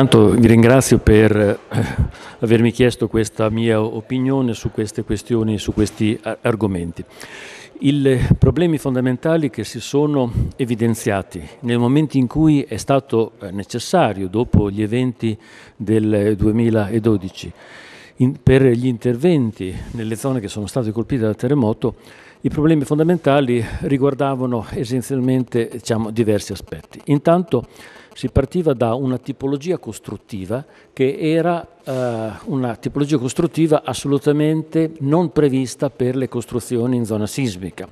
intanto vi ringrazio per eh, avermi chiesto questa mia opinione su queste questioni, su questi argomenti. I eh, problemi fondamentali che si sono evidenziati nel momento in cui è stato eh, necessario, dopo gli eventi del 2012, in, per gli interventi nelle zone che sono state colpite dal terremoto, i problemi fondamentali riguardavano essenzialmente diciamo, diversi aspetti. Intanto si partiva da una tipologia costruttiva che era eh, una tipologia costruttiva assolutamente non prevista per le costruzioni in zona sismica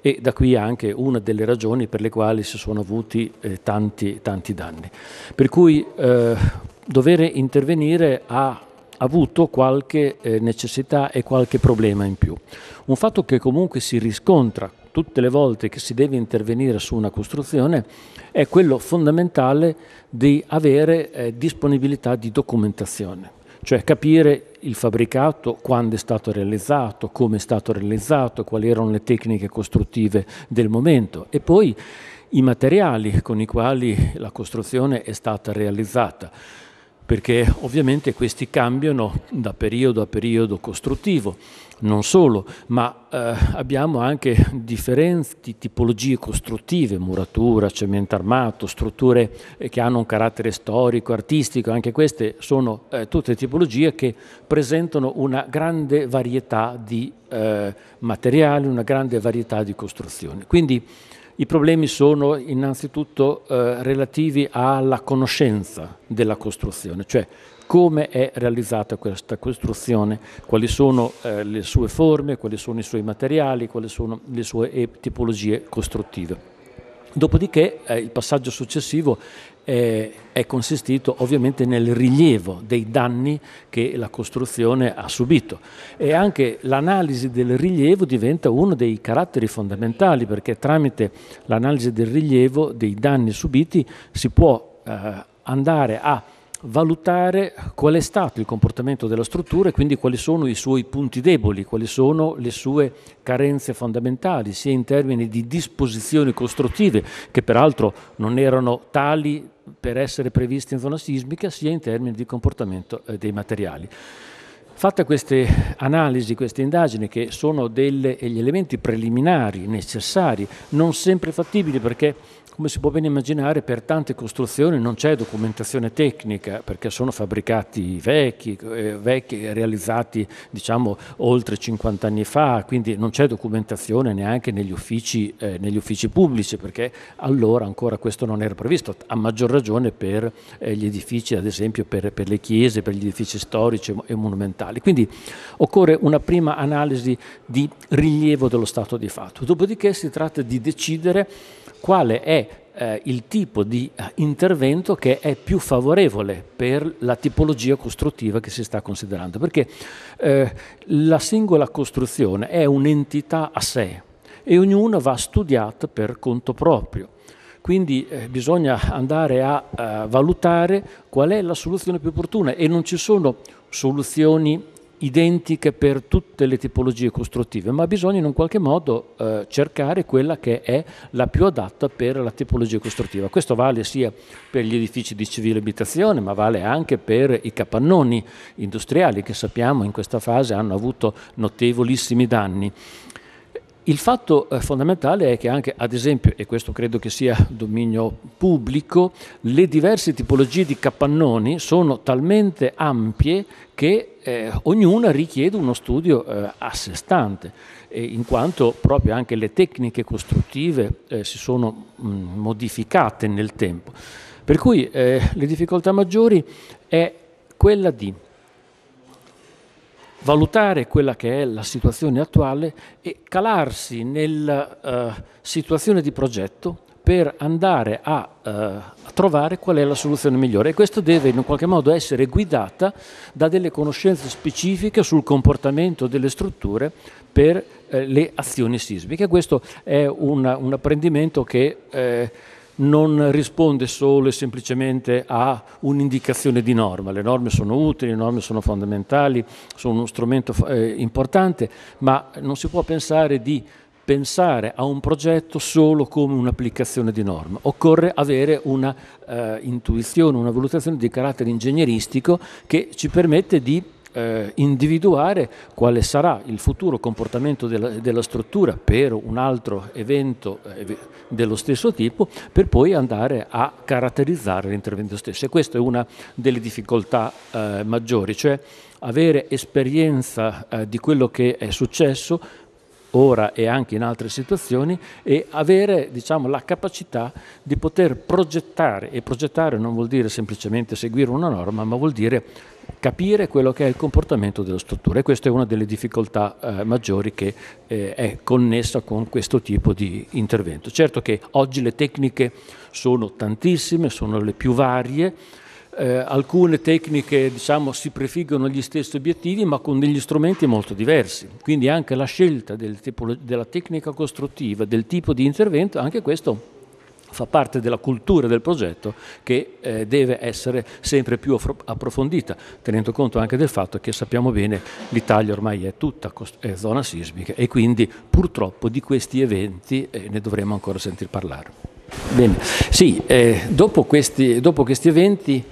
e da qui anche una delle ragioni per le quali si sono avuti eh, tanti, tanti danni. Per cui eh, dover intervenire a avuto qualche eh, necessità e qualche problema in più. Un fatto che comunque si riscontra tutte le volte che si deve intervenire su una costruzione è quello fondamentale di avere eh, disponibilità di documentazione, cioè capire il fabbricato, quando è stato realizzato, come è stato realizzato, quali erano le tecniche costruttive del momento e poi i materiali con i quali la costruzione è stata realizzata perché ovviamente questi cambiano da periodo a periodo costruttivo, non solo, ma eh, abbiamo anche differenti tipologie costruttive, muratura, cemento armato, strutture eh, che hanno un carattere storico, artistico, anche queste sono eh, tutte tipologie che presentano una grande varietà di eh, materiali, una grande varietà di costruzioni. Quindi i problemi sono innanzitutto eh, relativi alla conoscenza della costruzione, cioè come è realizzata questa costruzione, quali sono eh, le sue forme, quali sono i suoi materiali, quali sono le sue eh, tipologie costruttive. Dopodiché eh, il passaggio successivo eh, è consistito ovviamente nel rilievo dei danni che la costruzione ha subito e anche l'analisi del rilievo diventa uno dei caratteri fondamentali perché tramite l'analisi del rilievo dei danni subiti si può eh, andare a valutare qual è stato il comportamento della struttura e quindi quali sono i suoi punti deboli, quali sono le sue carenze fondamentali, sia in termini di disposizioni costruttive, che peraltro non erano tali per essere previste in zona sismica, sia in termini di comportamento eh, dei materiali. Fatte queste analisi, queste indagini, che sono delle, gli elementi preliminari necessari, non sempre fattibili perché, come si può ben immaginare, per tante costruzioni non c'è documentazione tecnica perché sono fabbricati vecchi, eh, vecchi realizzati diciamo, oltre 50 anni fa, quindi non c'è documentazione neanche negli uffici, eh, negli uffici, pubblici perché allora ancora questo non era previsto, a maggior ragione per eh, gli edifici, ad esempio per, per le chiese, per gli edifici storici e monumentali sociali. Quindi occorre una prima analisi di rilievo dello stato di fatto. Dopodiché si tratta di decidere quale è eh, il tipo di eh, intervento che è più favorevole per la tipologia costruttiva che si sta considerando, perché eh, la singola costruzione è un'entità a sé e ognuna va studiata per conto proprio. Quindi eh, bisogna andare a eh, valutare qual è la soluzione più opportuna e non ci sono soluzioni identiche per tutte le tipologie costruttive, ma bisogna in un qualche modo eh, cercare quella che è la più adatta per la tipologia costruttiva. Questo vale sia per gli edifici di civile abitazione, ma vale anche per i capannoni industriali che sappiamo in questa fase hanno avuto notevolissimi danni. Il fatto eh, fondamentale è che anche, ad esempio, e questo credo che sia dominio pubblico, le diverse tipologie di capannoni sono talmente ampie che eh, ognuna richiede uno studio eh, a sé stante, eh, in quanto proprio anche le tecniche costruttive eh, si sono mh, mm, modificate nel tempo. Per cui eh, le difficoltà maggiori è quella di valutare quella che è la situazione attuale e calarsi nella uh, eh, situazione di progetto per andare a, uh, a, trovare qual è la soluzione migliore e questo deve in qualche modo essere guidata da delle conoscenze specifiche sul comportamento delle strutture per uh, le azioni sismiche. Questo è un, un apprendimento che non risponde solo e semplicemente a un'indicazione di norma. Le norme sono utili, le norme sono fondamentali, sono uno strumento eh, importante, ma non si può pensare di pensare a un progetto solo come un'applicazione di norma. Occorre avere una eh, intuizione, una valutazione di carattere ingegneristico che ci permette di eh, individuare quale sarà il futuro comportamento della, della struttura per un altro evento eh, dello stesso tipo per poi andare a caratterizzare l'intervento stesso e questa è una delle difficoltà eh, maggiori, cioè avere esperienza eh, di quello che è successo ora e anche in altre situazioni e avere diciamo, la capacità di poter progettare e progettare non vuol dire semplicemente seguire una norma ma vuol dire capire quello che è il comportamento della struttura e questa è una delle difficoltà eh, maggiori che eh, è connessa con questo tipo di intervento. Certo che oggi le tecniche sono tantissime, sono le più varie, eh, alcune tecniche diciamo, si prefiggono gli stessi obiettivi ma con degli strumenti molto diversi, quindi anche la scelta del tipo, della tecnica costruttiva, del tipo di intervento, anche questo fa parte della cultura del progetto che eh, deve essere sempre più approfondita, tenendo conto anche del fatto che sappiamo bene l'Italia ormai è tutta è zona sismica e quindi purtroppo di questi eventi eh, ne dovremo ancora sentir parlare. Bene, sì, eh, dopo, questi, dopo, questi, eventi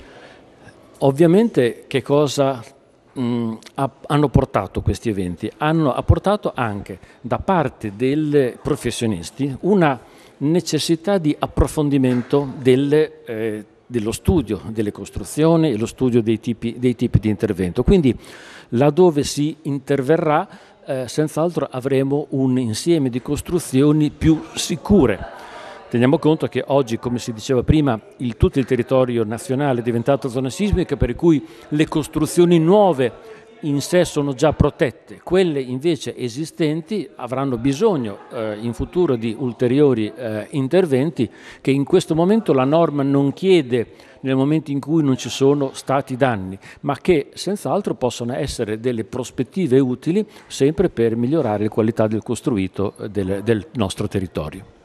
ovviamente che cosa mh, mm, ha, hanno portato questi eventi? Hanno portato anche da parte dei professionisti una necessità di approfondimento delle, eh, dello studio delle costruzioni e lo studio dei tipi, dei tipi, di intervento. Quindi laddove si interverrà eh, senz'altro avremo un insieme di costruzioni più sicure. Teniamo conto che oggi, come si diceva prima, il, tutto il territorio nazionale è diventato zona sismica, per cui le costruzioni nuove in sé sono già protette, quelle invece esistenti avranno bisogno eh, in futuro di ulteriori eh, interventi che in questo momento la norma non chiede nel momento in cui non ci sono stati danni, ma che senz'altro possono essere delle prospettive utili sempre per migliorare la qualità del costruito eh, del, del nostro territorio.